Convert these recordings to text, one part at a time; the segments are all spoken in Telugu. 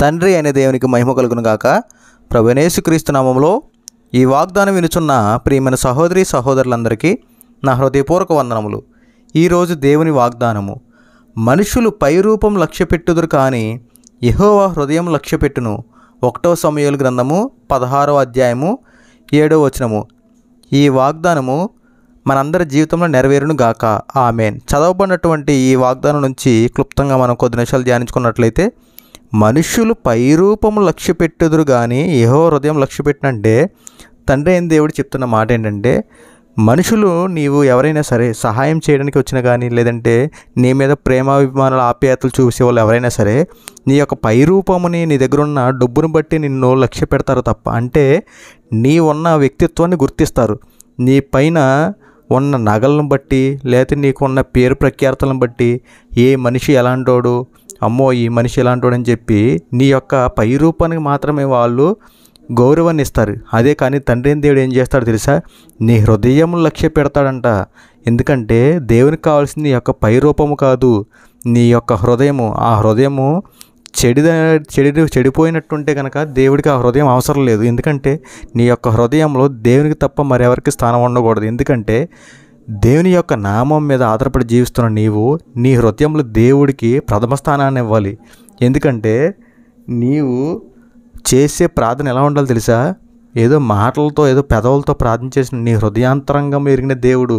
తండ్రి అనే దేవునికి మహిమ కలుగును గాక ప్రభునేసుక్రీస్తు నామంలో ఈ వాగ్దానం వినుచున్న ప్రియమైన సహోదరి సహోదరులందరికీ నా హృదయపూర్వక వందనములు ఈరోజు దేవుని వాగ్దానము మనుషులు పైరూపం లక్ష్యపెట్టుదురు కానీ యహోవా హృదయం లక్ష్యపెట్టును ఒకటో సమయాలు గ్రంథము పదహారో అధ్యాయము ఏడో వచనము ఈ వాగ్దానము మనందరి జీవితంలో నెరవేరును గాక ఆమెన్ చదవబడినటువంటి ఈ వాగ్దానం నుంచి క్లుప్తంగా మనం కొద్ది నిమిషాలు ధ్యానించుకున్నట్లయితే మనుష్యులు పైరూపము లక్ష్య పెట్టుదురు కానీ ఏహో హృదయం లక్ష్య పెట్టినంటే తండ్రి అయిన దేవుడు చెప్తున్న మాట ఏంటంటే మనుషులు నీవు ఎవరైనా సరే సహాయం చేయడానికి వచ్చిన కానీ లేదంటే నీ మీద ప్రేమాభిమానాలు ఆప్యాయతలు చూసే వాళ్ళు ఎవరైనా సరే నీ యొక్క పై రూపముని నీ దగ్గర ఉన్న డబ్బును బట్టి నిన్ను లక్ష్య పెడతారు తప్ప అంటే నీ ఉన్న వ్యక్తిత్వాన్ని గుర్తిస్తారు నీ పైన ఉన్న నగలను బట్టి లేకపోతే నీకున్న పేరు ప్రఖ్యాతలను బట్టి ఏ మనిషి ఎలాంటోడు అమ్మో ఈ మనిషి ఇలాంటోడని చెప్పి నీ యొక్క పై రూపానికి మాత్రమే వాళ్ళు గౌరవాన్ని ఇస్తారు అదే కానీ తండ్రి దేవుడు ఏం చేస్తాడు తెలుసా నీ హృదయం లక్ష్య పెడతాడంట ఎందుకంటే దేవునికి కావాల్సింది నీ యొక్క పై రూపము కాదు నీ యొక్క హృదయము ఆ హృదయము చెడి చెడి చెడిపోయినట్టుంటే కనుక దేవుడికి ఆ హృదయం అవసరం లేదు ఎందుకంటే నీ యొక్క హృదయంలో దేవునికి తప్ప మరెవరికి స్థానం ఉండకూడదు ఎందుకంటే దేవుని యొక్క నామం మీద ఆధారపడి జీవిస్తున్న నీవు నీ హృదయంలో దేవుడికి ప్రథమ స్థానాన్ని ఇవ్వాలి ఎందుకంటే నీవు చేసే ప్రార్థన ఎలా ఉండాలో తెలుసా ఏదో మాటలతో ఏదో పెదవులతో ప్రార్థన చేసిన నీ హృదయాంతరంగం ఎరిగిన దేవుడు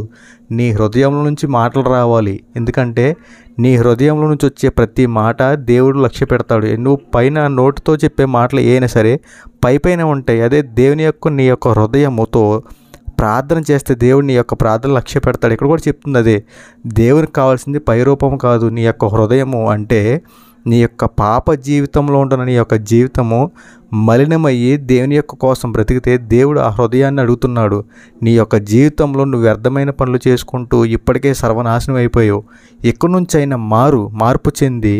నీ హృదయంలో నుంచి మాటలు రావాలి ఎందుకంటే నీ హృదయంలో నుంచి వచ్చే ప్రతి మాట దేవుడు లక్ష్య పెడతాడు నువ్వు పైన నోటితో చెప్పే మాటలు ఏనా సరే పై పైన ఉంటాయి అదే దేవుని యొక్క నీ యొక్క హృదయముతో ప్రార్థన చేస్తే దేవుడు నీ యొక్క ప్రార్థన లక్ష్య పెడతాడు ఇక్కడ కూడా చెప్తుంది అదే దేవునికి కావాల్సింది పై రూపం కాదు నీ యొక్క హృదయము అంటే నీ యొక్క పాప జీవితంలో ఉంటున్న నీ యొక్క జీవితము మలినమయ్యి దేవుని యొక్క కోసం బ్రతికితే దేవుడు ఆ హృదయాన్ని అడుగుతున్నాడు నీ యొక్క జీవితంలో నువ్వు వ్యర్థమైన పనులు చేసుకుంటూ ఇప్పటికే సర్వనాశనం అయిపోయావు ఎక్కడి నుంచి అయినా మారు మార్పు చెంది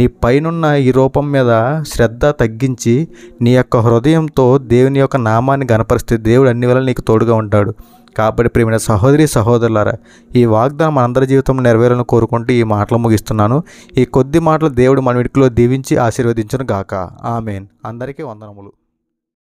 నీ పైనున్న ఈ రూపం మీద శ్రద్ధ తగ్గించి నీ యొక్క హృదయంతో దేవుని యొక్క నామాన్ని గనపరిస్తే దేవుడు అన్ని వేళ నీకు తోడుగా ఉంటాడు కాబట్టి ప్రేమిన సహోదరి సహోదరులారా ఈ వాగ్దానం మనందరి జీవితం నెరవేరని కోరుకుంటూ ఈ మాటలు ముగిస్తున్నాను ఈ కొద్ది మాటలు దేవుడు మన దీవించి ఆశీర్వదించను గాక ఆమెన్ అందరికీ వందనములు